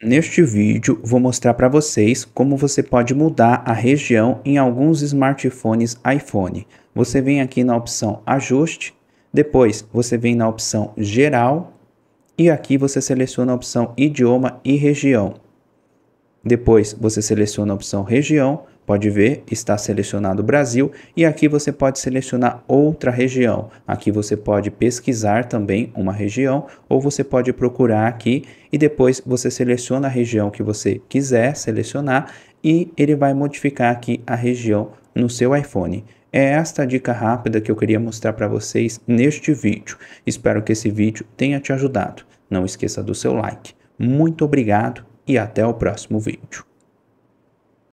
Neste vídeo vou mostrar para vocês como você pode mudar a região em alguns smartphones iPhone. Você vem aqui na opção ajuste, depois você vem na opção geral e aqui você seleciona a opção idioma e região. Depois você seleciona a opção região, Pode ver, está selecionado o Brasil e aqui você pode selecionar outra região. Aqui você pode pesquisar também uma região ou você pode procurar aqui e depois você seleciona a região que você quiser selecionar e ele vai modificar aqui a região no seu iPhone. É esta dica rápida que eu queria mostrar para vocês neste vídeo. Espero que esse vídeo tenha te ajudado. Não esqueça do seu like. Muito obrigado e até o próximo vídeo.